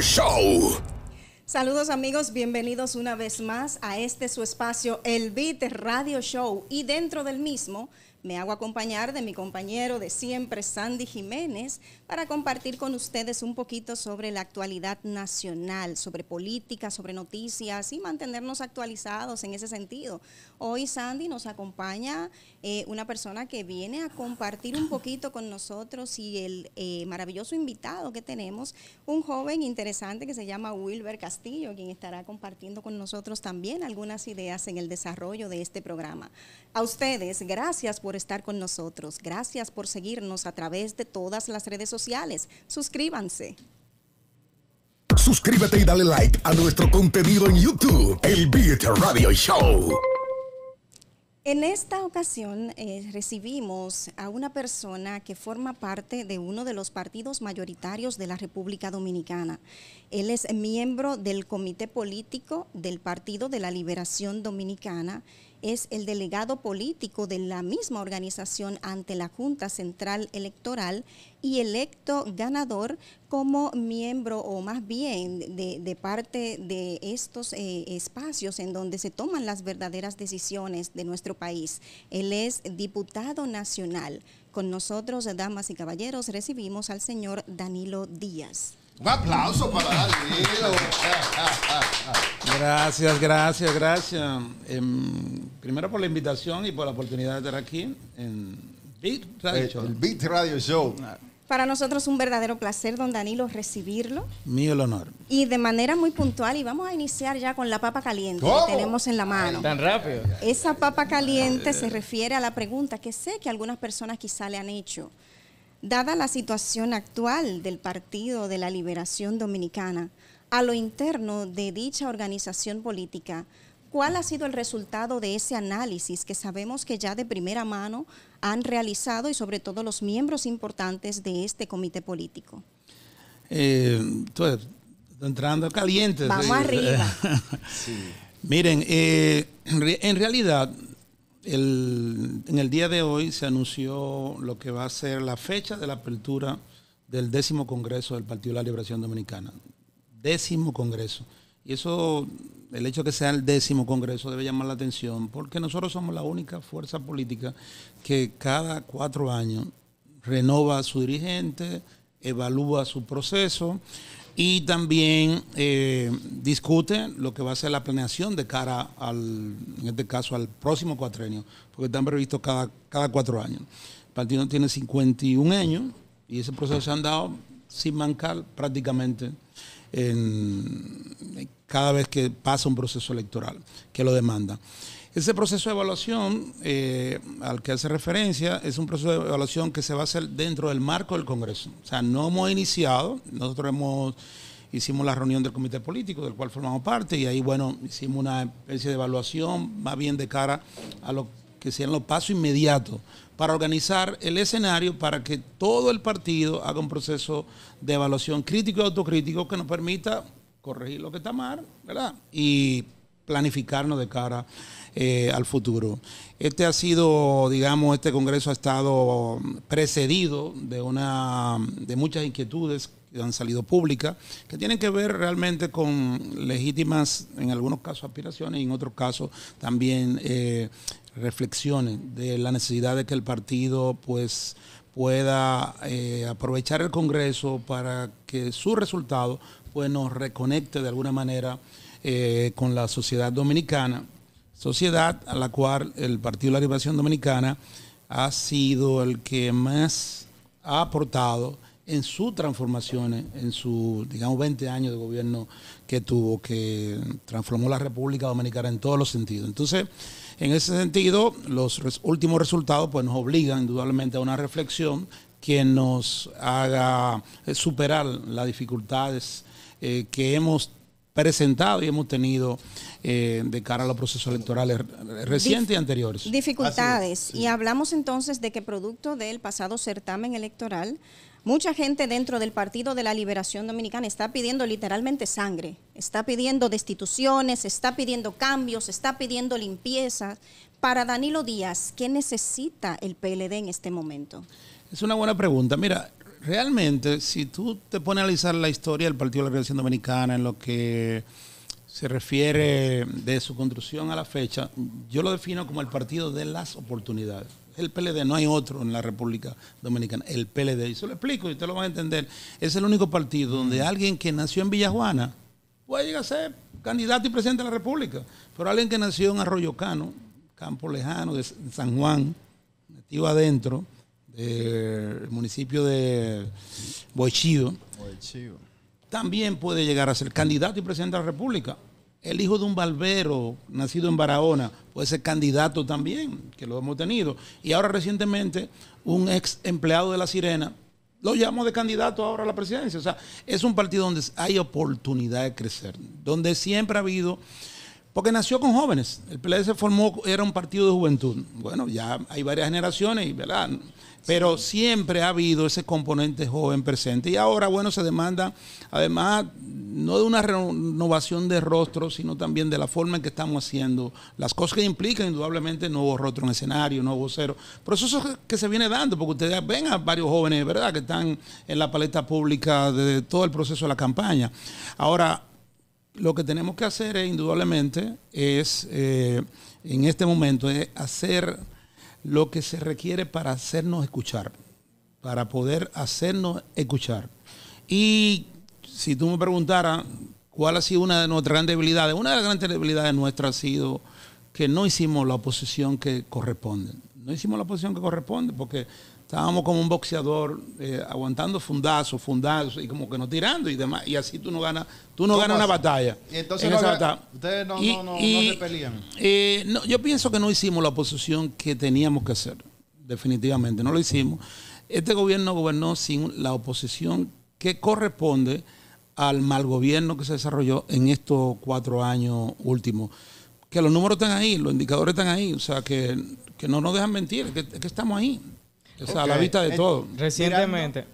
Show. Saludos amigos, bienvenidos una vez más a este su espacio, el Beat Radio Show. Y dentro del mismo me hago acompañar de mi compañero de siempre, Sandy Jiménez, para compartir con ustedes un poquito sobre la actualidad nacional, sobre política, sobre noticias y mantenernos actualizados en ese sentido. Hoy Sandy nos acompaña eh, una persona que viene a compartir un poquito con nosotros y el eh, maravilloso invitado que tenemos, un joven interesante que se llama Wilber Castillo, quien estará compartiendo con nosotros también algunas ideas en el desarrollo de este programa. A ustedes, gracias por estar con nosotros. Gracias por seguirnos a través de todas las redes sociales. Suscríbanse. Suscríbete y dale like a nuestro contenido en YouTube, El Beat Radio Show. En esta ocasión eh, recibimos a una persona que forma parte de uno de los partidos mayoritarios de la República Dominicana. Él es miembro del Comité Político del Partido de la Liberación Dominicana es el delegado político de la misma organización ante la Junta Central Electoral y electo ganador como miembro o más bien de, parte de estos eh, espacios en donde se toman las verdaderas decisiones de nuestro país. Él es diputado nacional. Con nosotros, damas y caballeros, recibimos al señor Danilo Díaz. Un aplauso para Danilo. Gracias, gracias, gracias. Em, primero por la invitación y por la oportunidad de estar aquí en Beat Radio el, Show. Radio Show. Para nosotros es un verdadero placer, don Danilo, recibirlo. Mío el honor. Y de manera muy puntual, y vamos a iniciar ya con la papa caliente que tenemos en la mano. Tan rápido. Esa papa caliente se refiere a la pregunta que sé que algunas personas quizá le han hecho dada la situación actual del Partido de la Liberación Dominicana, a lo interno de dicha organización política, ¿cuál ha sido el resultado de ese análisis que sabemos que ya de primera mano han realizado y sobre todo los miembros importantes de este comité político? Eh, entrando caliente. Vamos arriba. Miren, eh, en realidad en el día de hoy se anunció lo que va a ser la fecha de la apertura del décimo Congreso del Partido de la Liberación Dominicana. Décimo Congreso. Y eso, el hecho de que sea el décimo Congreso debe llamar la atención, porque nosotros somos la única fuerza política que cada cuatro años renova a su dirigente, evalúa su proceso y también eh, discute lo que va a ser la planeación de cara al, en este caso, al próximo cuatrenio, porque están previstos cada, cada cuatro años. El partido tiene 51 años y ese proceso se ha dado sin mancar prácticamente cada vez que pasa un proceso electoral que lo demanda. Ese proceso de evaluación eh, al que hace referencia es un proceso de evaluación que se va a hacer dentro del marco del Congreso. O sea, no hemos iniciado, nosotros hemos hicimos la reunión del comité político del cual formamos parte y ahí bueno hicimos una especie de evaluación más bien de cara a lo que sean los pasos inmediatos para organizar el escenario para que todo el partido haga un proceso de evaluación crítico y autocrítico que nos permita corregir lo que está mal, ¿verdad? Y planificarnos de cara eh, al futuro. Este ha sido, digamos, este Congreso ha estado precedido de, una, de muchas inquietudes que han salido públicas, que tienen que ver realmente con legítimas, en algunos casos, aspiraciones y en otros casos también eh, reflexiones de la necesidad de que el partido pues pueda eh, aprovechar el Congreso para que su resultado pues, nos reconecte de alguna manera eh, con la sociedad dominicana, sociedad a la cual el Partido de la Liberación Dominicana ha sido el que más ha aportado en su transformaciones en su, digamos, 20 años de gobierno que tuvo, que transformó la República Dominicana en todos los sentidos. Entonces, en ese sentido, los últimos resultados pues, nos obligan indudablemente a una reflexión que nos haga eh, superar las dificultades eh, que hemos tenido presentado y hemos tenido eh, de cara a los procesos electorales recientes y anteriores. Dificultades. Y hablamos entonces de que producto del pasado certamen electoral, mucha gente dentro del Partido de la Liberación Dominicana está pidiendo literalmente sangre, está pidiendo destituciones, está pidiendo cambios, está pidiendo limpieza. Para Danilo Díaz, ¿qué necesita el PLD en este momento? Es una buena pregunta. Mira, realmente, si tú te pones a analizar la historia del Partido de la Revolución Dominicana en lo que se refiere de su construcción a la fecha, yo lo defino como el partido de las oportunidades. El PLD, no hay otro en la República Dominicana, el PLD. Y se lo explico y ustedes lo van a entender. Es el único partido donde alguien que nació en Villajuana puede llegar a ser candidato y presidente de la República. Pero alguien que nació en Arroyo Cano, campo lejano de San Juan, nativo adentro, eh, el municipio de Boichío, también puede llegar a ser candidato y presidente de la República. El hijo de un barbero nacido en Barahona puede ser candidato también, que lo hemos tenido. Y ahora recientemente un ex empleado de La Sirena lo llamó de candidato ahora a la presidencia. O sea, es un partido donde hay oportunidad de crecer, donde siempre ha habido... Porque nació con jóvenes. El PLD e se formó, era un partido de juventud. Bueno, ya hay varias generaciones y, ¿verdad? Pero siempre ha habido ese componente joven presente. Y ahora, bueno, se demanda, además, no de una renovación de rostro, sino también de la forma en que estamos haciendo las cosas que implican, indudablemente, nuevo rostro en escenario, nuevo eso lo que se viene dando, porque ustedes ven a varios jóvenes, ¿verdad?, que están en la paleta pública de todo el proceso de la campaña. Ahora, lo que tenemos que hacer, es, indudablemente, es, eh, en este momento, es hacer lo que se requiere para hacernos escuchar, para poder hacernos escuchar. Y si tú me preguntaras cuál ha sido una de nuestras grandes debilidades, una de las grandes debilidades nuestras ha sido que no hicimos la oposición que corresponde. No hicimos la oposición que corresponde porque estábamos como un boxeador eh, aguantando fundazos, fundazos y como que no tirando y demás. Y así tú no ganas, tú no ganas una batalla. entonces ustedes no, no, no, se pelean. Eh, yo pienso que no hicimos la oposición que teníamos que hacer, definitivamente, no lo hicimos. Este gobierno gobernó sin la oposición que corresponde al mal gobierno que se desarrolló en estos cuatro años últimos. Que los números están ahí, los indicadores están ahí, o sea, que, que no nos dejan mentir, que estamos ahí. O a la vista de eh, todo. Recientemente,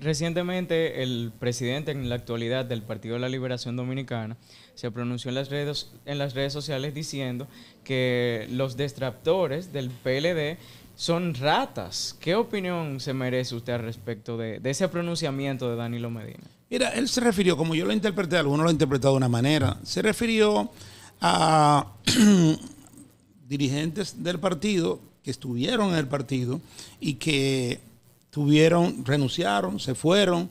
recientemente el presidente en la actualidad del Partido de la Liberación Dominicana se pronunció en las redes, en las redes sociales diciendo que los destractores del PLD son ratas. ¿Qué opinión se merece usted al respecto de, de ese pronunciamiento de Danilo Medina? Mira, él se refirió, como yo lo interpreté, algunos lo han interpretado de una manera, se refirió a dirigentes del partido estuvieron en el partido y que tuvieron, renunciaron, se fueron,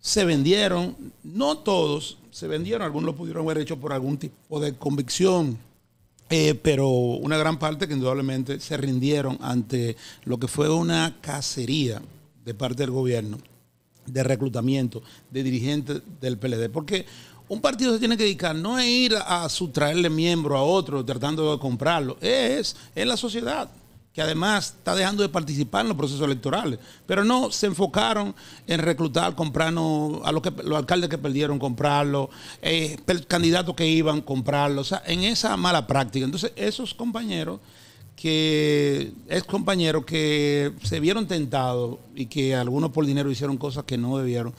se vendieron, no todos se vendieron, algunos lo pudieron haber hecho por algún tipo de convicción, eh, pero una gran parte que indudablemente se rindieron ante lo que fue una cacería de parte del gobierno, de reclutamiento, de dirigentes del PLD, porque un partido se tiene que dedicar no es ir a sustraerle miembro a otro tratando de comprarlo, es, en la sociedad que además está dejando de participar en los procesos electorales. Pero no, se enfocaron en reclutar, comprar a los, alcaldes que perdieron, comprarlo, eh, candidatos que iban, comprarlos, o sea, en esa mala práctica. Entonces, esos compañeros que es compañeros que se vieron tentados y que algunos por dinero hicieron cosas que no debieron.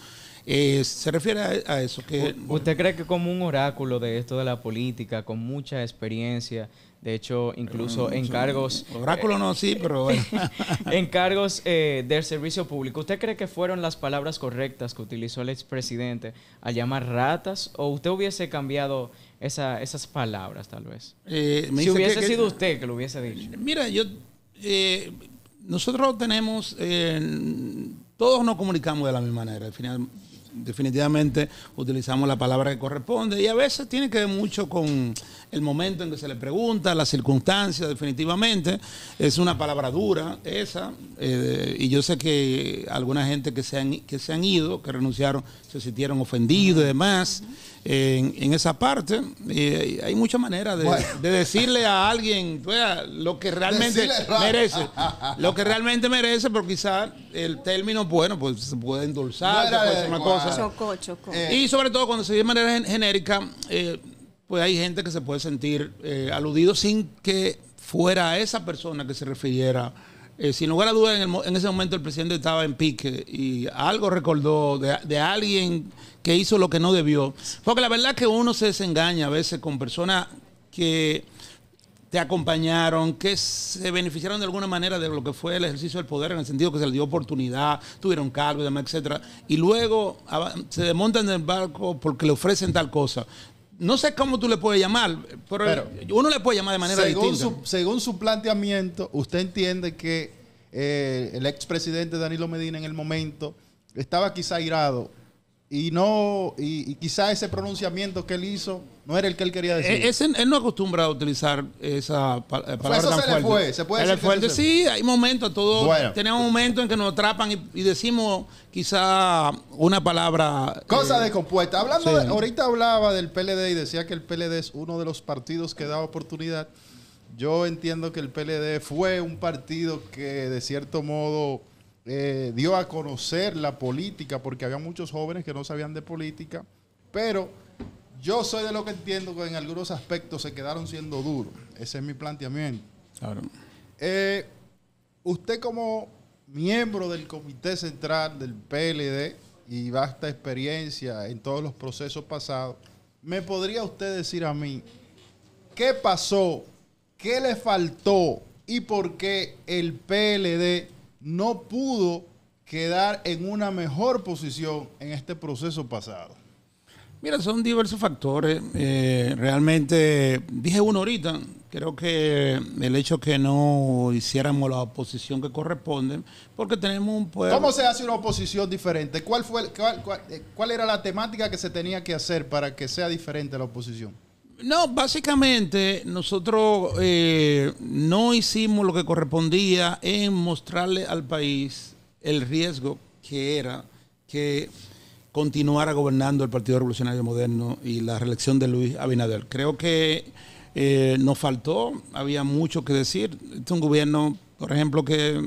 Eh, se refiere a, eso que... ¿Usted cree que como un oráculo de esto de la política, con mucha experiencia, de hecho, incluso mm, encargos... Oráculo no, sí, pero eh, bueno. encargos eh, del servicio público. ¿Usted cree que fueron las palabras correctas que utilizó el expresidente al llamar ratas? ¿O usted hubiese cambiado esas palabras, tal vez? Eh, si hubiese sido usted que lo hubiese dicho. Mira, yo... nosotros tenemos... todos nos comunicamos de la misma manera. Al final definitivamente utilizamos la palabra que corresponde y a veces tiene que ver mucho con el momento en que se le pregunta, las circunstancias, definitivamente. Es una palabra dura esa eh, y yo sé que alguna gente que se, han, que se han ido, que renunciaron, se sintieron ofendidos y demás en, esa parte. hay muchas maneras de, decirle a alguien lo que realmente merece. lo que realmente merece, pero quizá el término, bueno, pues se puede endulzar, eh. Y sobre todo cuando se dice de manera genérica, eh, pues hay gente que se puede sentir eh, aludido sin que fuera esa persona que se refiriera eh, sin lugar a dudas, en, ese momento el presidente estaba en pique y algo recordó de, alguien que hizo lo que no debió. Porque la verdad es que uno se desengaña a veces con personas que te acompañaron, que se beneficiaron de alguna manera de lo que fue el ejercicio del poder, en el sentido que se les dio oportunidad, tuvieron cargo y demás, etcétera, y luego se desmontan del barco porque le ofrecen tal cosa no sé cómo tú le puedes llamar, pero, uno le puede llamar de manera según distinta. Su, según su planteamiento, usted entiende que eh, el expresidente Danilo Medina en el momento estaba quizá irado y no y, quizá ese pronunciamiento que él hizo no era el que él quería eh, decir. él no acostumbra a utilizar esa palabra eso se Le fue, se puede decir sí, hay momentos, todos tenemos momentos en que nos atrapan y, decimos quizá una palabra cosa de eh, descompuesta. Hablando ahorita hablaba del PLD y decía que el PLD es uno de los partidos que da oportunidad. Yo entiendo que el PLD fue un partido que de cierto modo eh, dio a conocer la política, porque había muchos jóvenes que no sabían de política, pero yo soy de lo que entiendo que en algunos aspectos se quedaron siendo duros. Ese es mi planteamiento. Claro. Eh, usted como miembro del Comité Central del PLD y vasta experiencia en todos los procesos pasados, ¿me podría usted decir a mí qué pasó, qué le faltó y por qué el PLD no pudo quedar en una mejor posición en este proceso pasado? Mira, son diversos factores. Eh, realmente, dije uno ahorita, creo que el hecho que no hiciéramos la oposición que corresponde, porque tenemos un pueblo... ¿Cómo se hace una oposición diferente? ¿Cuál, fue eh, cuál era la temática que se tenía que hacer para que sea diferente la oposición? No, básicamente nosotros eh, no hicimos lo que correspondía en mostrarle al país el riesgo que era que continuara gobernando el Partido Revolucionario Moderno y la reelección de Luis Abinader. Creo que eh, nos faltó, había mucho que decir. Este es un gobierno, por ejemplo, que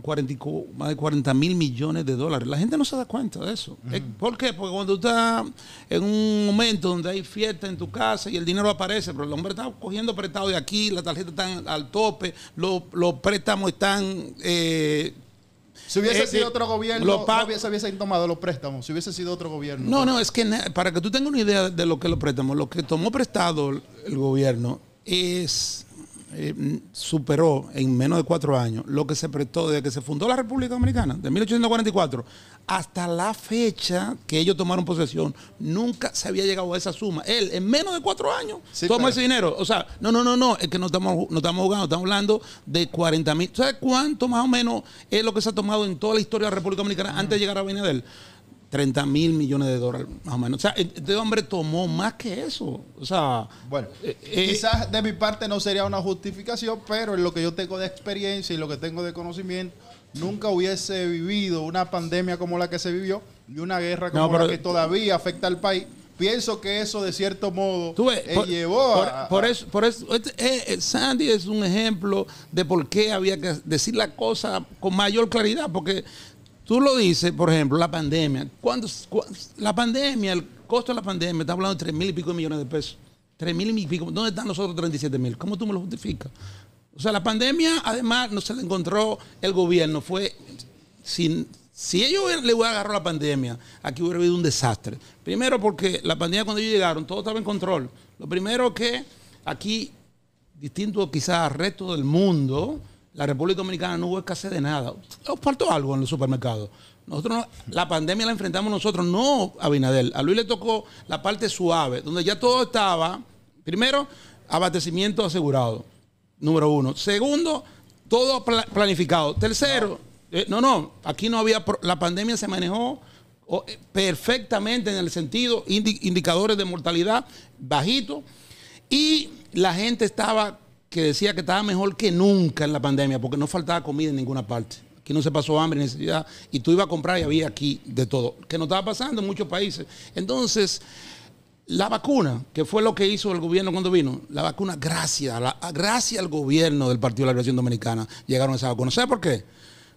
son más de 40 mil millones de dólares. La gente no se da cuenta de eso. ¿Por qué? Porque cuando tú estás en un momento donde hay fiesta en tu casa y el dinero aparece, pero el hombre está cogiendo prestado de aquí, la tarjeta está al tope, los, préstamos están... Eh, si hubiese eh, sido eh, otro gobierno, los no hubiese, tomado los préstamos. Si hubiese sido otro gobierno. No, no, es que para que tú tengas una idea de lo que los préstamos, lo que tomó prestado el gobierno es eh, mm, superó en menos de cuatro años lo que se prestó desde que se fundó la República Dominicana, de 1844 hasta la fecha que ellos tomaron posesión, nunca se había llegado a esa suma. Él, en menos de cuatro años, tomó toma ese dinero. O sea, no, no, no, no, es que no estamos, no estamos jugando, estamos hablando de 40 mil. ¿Sabes cuánto más o menos es lo que se ha tomado en toda la historia de la República Dominicana antes de llegar a Binader 30 mil millones de dólares, más o menos. O sea, e-, este hombre tomó más que eso. O sea. Bueno, e-, e-, quizás de mi parte no sería una justificación, pero en lo que yo tengo de experiencia y lo que tengo de conocimiento, nunca hubiese vivido una pandemia como la que se vivió y una guerra como la que todavía afecta al país. Pienso que eso, de cierto modo, eh, llevó a, por, eso, por eso este, eh, eh, Sandy es un ejemplo de por qué había que decir la cosa con mayor claridad, porque Tú lo dices, por ejemplo, la pandemia. ¿Cuándo, la pandemia, el costo de la pandemia, está hablando de 3 mil y pico millones de pesos. Tres mil y pico. ¿Dónde están los otros 37 mil? ¿Cómo tú me lo justificas? O sea, la pandemia, además, no se la encontró el gobierno. Fue. Sin, si ellos le hubieran agarrado la pandemia, aquí hubiera habido un desastre. Primero, porque la pandemia, cuando ellos llegaron, todo estaba en control. Lo primero que aquí, distinto quizás al resto del mundo, la República Dominicana no hubo escasez de nada. Nos faltó algo en los supermercados. Nosotros la pandemia la enfrentamos nosotros, no a Abinadel. A Luis le tocó la parte suave, donde ya todo estaba, primero, abastecimiento asegurado, número uno. Segundo, todo planificado. Tercero, eh, no, no, aquí no había, la pandemia se manejó eh, perfectamente en el sentido, indicadores de mortalidad bajitos y la gente estaba que decía que estaba mejor que nunca en la pandemia, porque no faltaba comida en ninguna parte. Aquí no se pasó hambre, necesidad, y tú ibas a comprar y había aquí de todo, que no estaba pasando en muchos países. Entonces, la vacuna, que fue lo que hizo el gobierno cuando vino, la vacuna, gracias, gracias al gobierno del Partido de la Liberación Dominicana, llegaron a esa vacuna. ¿Sabe por qué?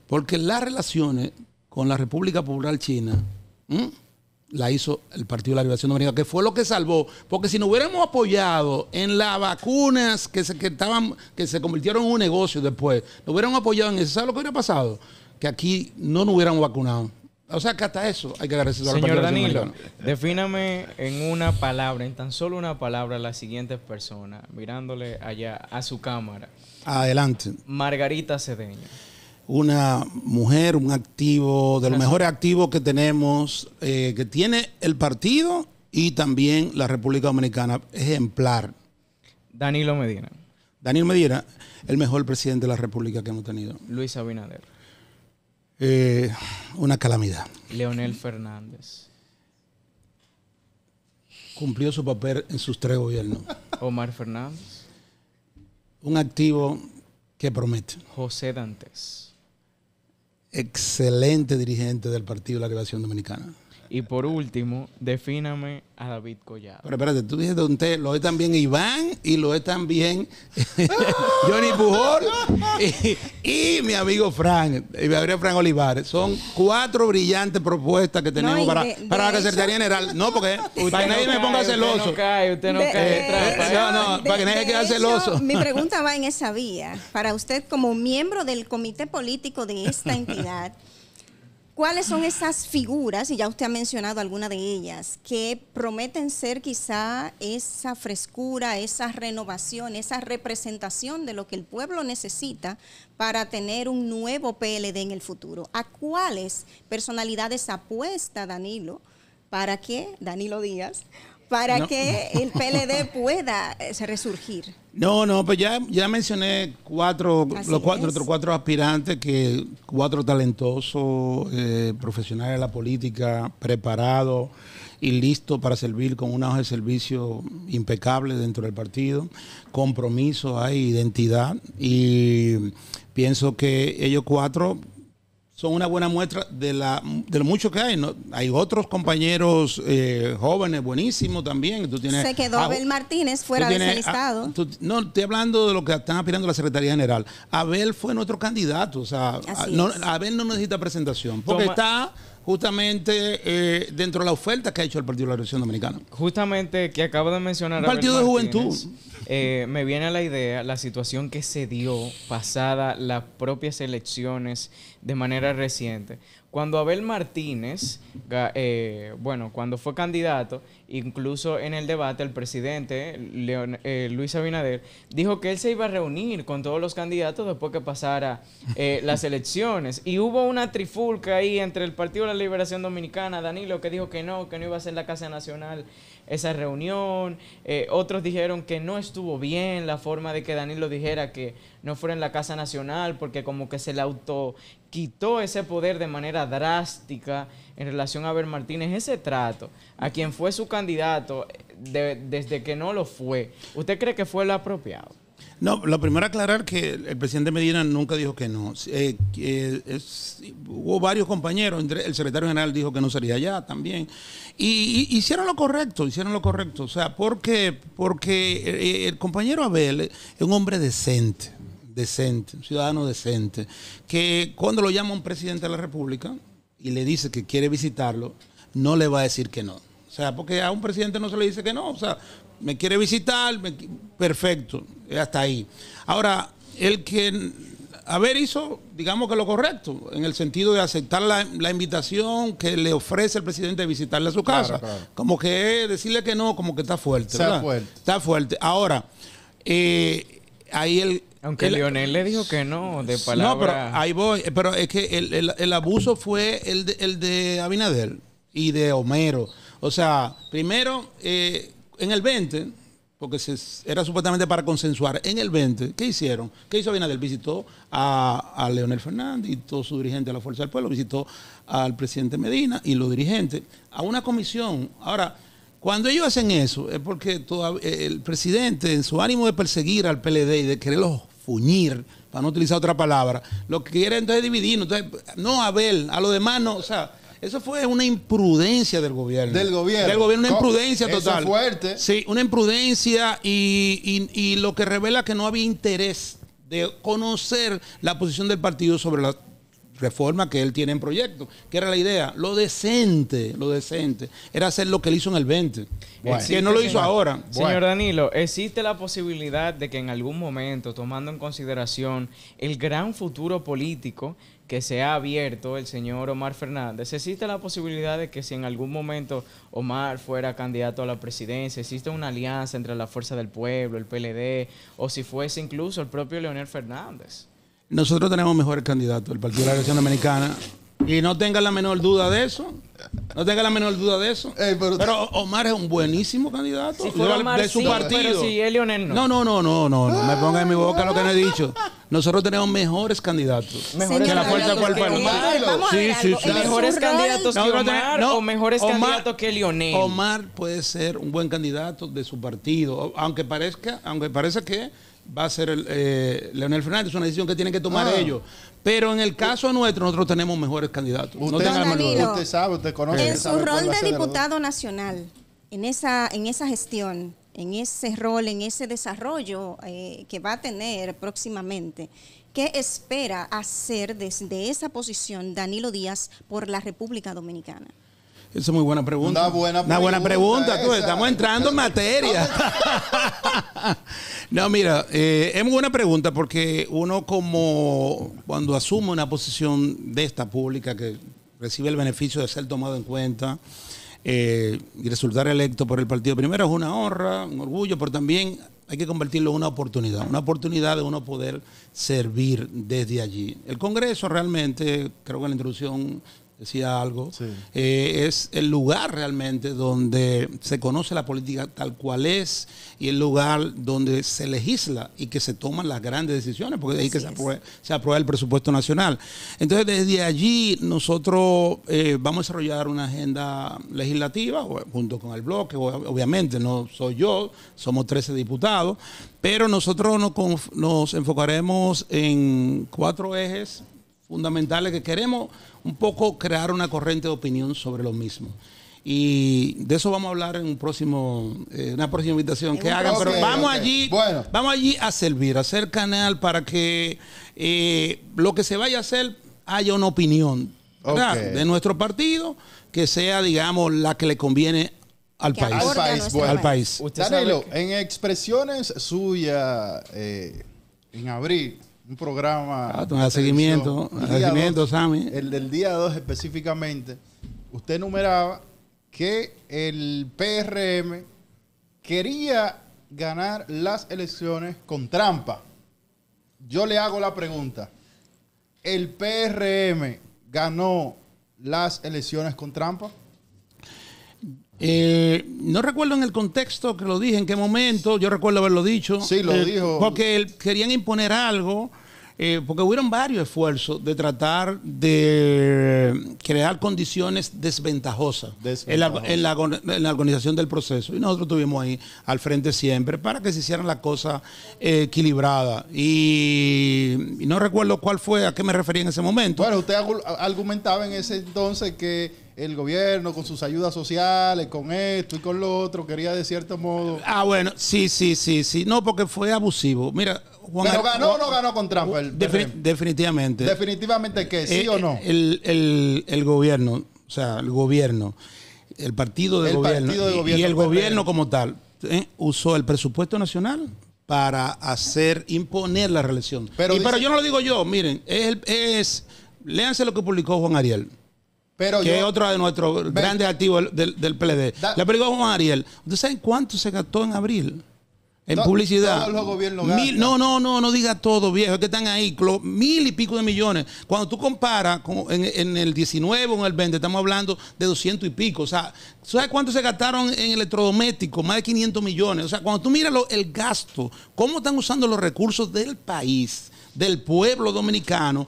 Porque las relaciones con la República Popular China, la hizo el Partido de la Liberación Dominicana, que fue lo que salvó, porque si no hubiéramos apoyado en las vacunas que se, que estaban, que se convirtieron en un negocio después, no hubieran apoyado en eso, ¿sabes lo que hubiera pasado? Que aquí no nos hubiéramos vacunado. O sea, que hasta eso hay que agradecer al Señor Danilo, defíname en una palabra, en tan solo una palabra, a las siguientes personas, mirándole allá a su cámara. Adelante. Margarita Cedeña una mujer, un activo, de los mejores activos que tenemos, eh, que tiene el partido y también la República Dominicana, ejemplar. Danilo Medina. Danilo Medina, el mejor presidente de la República que hemos tenido. Luis Abinader. Eh, una calamidad. Leonel Fernández. Cumplió su papel en sus tres gobiernos. Omar Fernández. Un activo que promete. José Dantes excelente dirigente del Partido de la Liberación Dominicana. Y por último, defíname a David Collado. Pero espérate, tú dices Don usted, lo es también Iván y lo es también Johnny Pujol y, mi amigo Frank, y mi amigo Frank Olivares. Son cuatro brillantes propuestas que tenemos para, para la Secretaría General. No, porque usted para que nadie me ponga celoso. Usted no cae, usted no cae. Eh, no, no, para que nadie quede celoso. Mi pregunta va en esa vía. Para usted como miembro del comité político de esta entidad, ¿Cuáles son esas figuras, y ya usted ha mencionado alguna de ellas, que prometen ser quizá esa frescura, esa renovación, esa representación de lo que el pueblo necesita para tener un nuevo PLD en el futuro? ¿A cuáles personalidades apuesta Danilo para que, Danilo Díaz, para que el PLD pueda eh, resurgir? No, no, pues ya, ya mencioné cuatro, los cuatro, cuatro aspirantes, que cuatro talentosos, eh, profesionales de la política, preparados y listos para servir con una hoja de servicio impecable dentro del partido. Compromiso hay, identidad. Y pienso que ellos cuatro son una buena muestra de, la, de lo mucho que hay. ¿no? Hay otros compañeros eh, jóvenes buenísimos también. Tú tienes, Se quedó Abel Martínez fuera de ese listado. no, estoy hablando de lo que están aspirando la Secretaría General. Abel fue nuestro candidato. O sea, Abel no necesita presentación porque está justamente eh, dentro de la oferta que ha hecho el Partido de la Revolución Dominicana. Justamente que acabo de mencionar. El Partido de Juventud. Eh, me viene a la idea la situación que se dio pasada las propias elecciones de manera reciente. Cuando Abel Martínez, eh, bueno, cuando fue candidato, incluso en el debate el presidente eh, Luis Abinader dijo que él se iba a reunir con todos los candidatos después que pasara eh, las elecciones. Y hubo una trifulca ahí entre el Partido de la Liberación Dominicana, Danilo, que dijo que no, que no iba a ser la Casa Nacional esa reunión. Eh, otros dijeron que no estuvo bien la forma de que Danilo dijera que no fuera en la Casa Nacional porque como que se le auto quitó ese poder de manera drástica en relación a ver Martínez. Ese trato a quien fue su candidato eh, desde que no lo fue, ¿usted cree que fue lo apropiado? No, lo primero aclarar que el presidente Medina nunca dijo que no. Eh, eh, hubo varios compañeros, el secretario general dijo que no sería allá también. Y, hicieron lo correcto, hicieron lo correcto. O sea, porque, porque eh, el compañero Abel es un hombre decente, decente, un ciudadano decente, que cuando lo llama un presidente de la República y le dice que quiere visitarlo, no le va a decir que no. O sea, porque a un presidente no se le dice que no. O sea, me quiere visitar, perfecto, hasta ahí. Ahora, el que haber hizo, digamos que lo correcto, en el sentido de aceptar la, invitación que le ofrece el presidente de visitarle a su casa. Como que decirle que no, como que está fuerte. Está fuerte. Está fuerte. Ahora, eh, ahí el... Aunque leonel le dijo que no, de palabra... No, pero ahí voy. Eh, pero es que el, abuso fue el de, el y de Homero. O sea, primero... Eh, en el 20, porque se, era supuestamente para consensuar, en el 20, ¿qué hicieron? ¿Qué hizo Abinader? Visitó a, a Leonel Fernández y todo su dirigente de la Fuerza del Pueblo, visitó al presidente Medina y los dirigentes a una comisión. Ahora, cuando ellos hacen eso, es porque eh, el presidente, en su ánimo de perseguir al PLD y de quererlos fuñir, para no utilizar otra palabra, lo que quieren entonces es Entonces, no a Abel, a los demás no, o sea eso fue una imprudencia del gobierno. Del gobierno. Del gobierno, una imprudencia total. fuerte. Sí, una imprudencia y, y, lo que revela que no había interés de conocer la posición del partido sobre la reforma que él tiene en proyecto. ¿Qué era la idea? Lo decente, lo decente, era hacer lo que él hizo en el 20, que no lo hizo ahora. Señor Danilo, ¿existe la posibilidad de que en algún momento, tomando en consideración el gran futuro político, que se ha abierto el señor Omar Fernández, ¿existe la posibilidad de que si en algún momento Omar fuera candidato a la presidencia, existe una alianza entre la Fuerza del Pueblo, el PLD, o si fuese incluso el propio Leonel Fernández? Nosotros tenemos mejores candidatos, el Partido de la Revolución Dominicana. Y no tenga la menor duda de eso. No tenga la menor duda de eso. pero, Omar es un buenísimo candidato. de, su partido. Pero si Leonel, no. No, no, no, no, no. no. Me ponga en mi boca lo que no he dicho. Nosotros tenemos mejores candidatos. Mejores que la fuerza cual Sí, sí, Mejores candidatos que Omar o mejores candidatos que Lionel. Omar puede ser un buen candidato de su partido, aunque parezca, aunque parece que va a ser eh, Leonel Fernández, es una decisión que tienen que tomar ah. ellos. Pero en el caso nuestro, nosotros tenemos mejores candidatos. Usted, no usted sabe, usted conoce. En su rol de diputado nacional, en esa, en esa gestión, en ese rol, en ese desarrollo eh, que va a tener próximamente. ¿Qué espera hacer desde esa posición Danilo Díaz por la República Dominicana? Esa es muy buena pregunta. Una buena pregunta. estamos entrando en materia. no, mira, eh, es muy buena pregunta porque uno como cuando asume una posición de esta pública que recibe el beneficio de ser tomado en cuenta, eh, y resultar electo por el partido primero es una honra, un orgullo, pero también hay que convertirlo en una oportunidad, una oportunidad de uno poder servir desde allí. El Congreso realmente, creo que la introducción decía algo, eh, es el lugar realmente donde se conoce la política tal cual es y el lugar donde se legisla y que se toman las grandes decisiones, porque ahí que se aprueba, el presupuesto nacional. Entonces, desde allí nosotros eh, vamos a desarrollar una agenda legislativa junto con el bloque, obviamente no soy yo, somos 13 diputados, pero nosotros nos enfocaremos en cuatro ejes fundamentales que queremos un poco crear una corriente de opinión sobre lo mismo. Y de eso vamos a hablar en un próximo, eh, una próxima invitación que hagan. Pero vamos allí, vamos allí a servir, a hacer canal para que eh, lo que se vaya a hacer haya una opinión de nuestro partido que sea, digamos, la que le conviene al país. Al país, bueno. Danilo, en expresiones suyas eh, en abril, un programa. Ah, de seguimiento, el El del día 2 específicamente, usted numeraba que el PRM quería ganar las elecciones con trampa. Yo le hago la pregunta. ¿El PRM ganó las elecciones con trampa? Eh, no recuerdo en el contexto que lo dije, en qué momento, yo recuerdo haberlo dicho. Sí, lo eh, dijo. Porque querían imponer algo, eh, porque hubieron varios esfuerzos de tratar de crear condiciones desventajosas, En, la, organización del proceso. Y nosotros estuvimos ahí al frente siempre para que se hicieran la cosa eh, equilibrada Y, y, no recuerdo cuál fue, a qué me refería en ese momento. Bueno, usted argumentaba en ese entonces que el gobierno con sus ayudas sociales, con esto y con lo otro, quería de cierto modo. Ah, bueno, sí, sí, sí, sí. No, porque fue abusivo. Mira, Juan Pero ganó o no ganó con Trump? Definitivamente. Definitivamente que sí eh, o no. Eh, el, gobierno, o sea, el gobierno, el partido de, gobierno, y, el gobierno como tal eh, usó el presupuesto nacional para hacer imponer la reelección. Pero, y, pero yo no lo digo yo, miren, es, es léanse lo que publicó Juan Ariel que es otro de nuestros grandes activos del, del PLD. Le pregunto a Juan Ariel. ¿Ustedes saben cuánto se gastó en abril? En publicidad. no, no, no, no diga todo, viejo. que están ahí, mil y pico de millones. Cuando tú comparas en, el 19 o en el 20, estamos hablando de 200 y pico. O sea, ¿sabes cuánto se gastaron en electrodomésticos? Más de 500 millones. O sea, cuando tú miras el gasto, cómo están usando los recursos del país, del pueblo dominicano,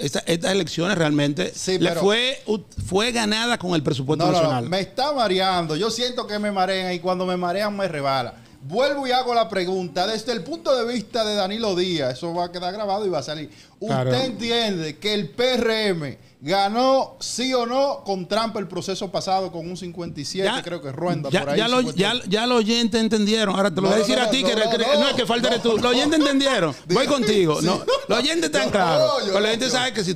estas elecciones realmente fue, fue ganada con el presupuesto nacional. me está mareando. Yo siento que me marean y cuando me marean me rebala. Vuelvo y hago la pregunta desde el punto de vista de Danilo Díaz. Eso va a quedar grabado y va a salir. ¿Usted entiende que el PRM ganó sí o no con Trump el proceso pasado con un 57, creo que es ya, por ahí? Ya los lo oyentes entendieron. Ahora te lo voy a decir a ti, que no, es que falte de tú. los oyentes entendieron. Voy contigo. no, los oyentes están claros. Pero la gente sabe que si,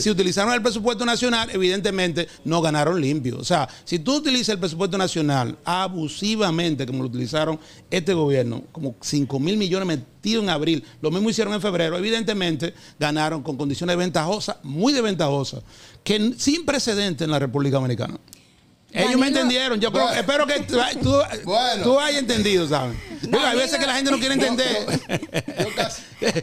si utilizaron el presupuesto nacional, evidentemente no ganaron limpio. O sea, si tú utilizas el presupuesto nacional abusivamente, como lo utilizaron este gobierno, como 5 mil millones en abril. Lo mismo hicieron en febrero. Evidentemente, ganaron con condiciones ventajosas, muy desventajosas, que sin precedente en la República Americana Ellos me entendieron. Yo espero que tú, hayas entendido, ¿sabes? hay veces que la gente no quiere entender.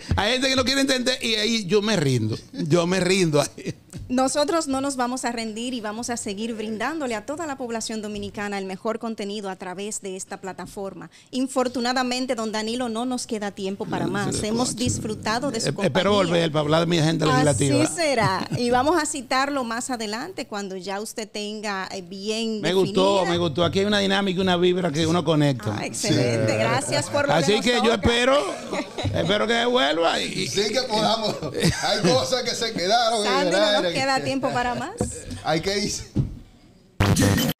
hay gente que no quiere entender y ahí yo me rindo. Yo me rindo ahí. Nosotros no nos vamos a rendir y vamos a seguir brindándole a toda la población dominicana el mejor contenido a través de esta plataforma. Infortunadamente, don Danilo, no nos queda tiempo para más. Hemos disfrutado de su eh, eh, compañía. Espero volver para hablar de mi agenda legislativa. Así será. Y vamos a citarlo más adelante cuando ya usted tenga eh, bien Me gustó, me gustó. Aquí hay una dinámica, una vibra que uno conecta. Ah, excelente. Gracias por lo Así que, yo espero, espero que vuelva. Y, sí que podamos. Hay cosas que se quedaron queda tiempo para más. Hay que ir.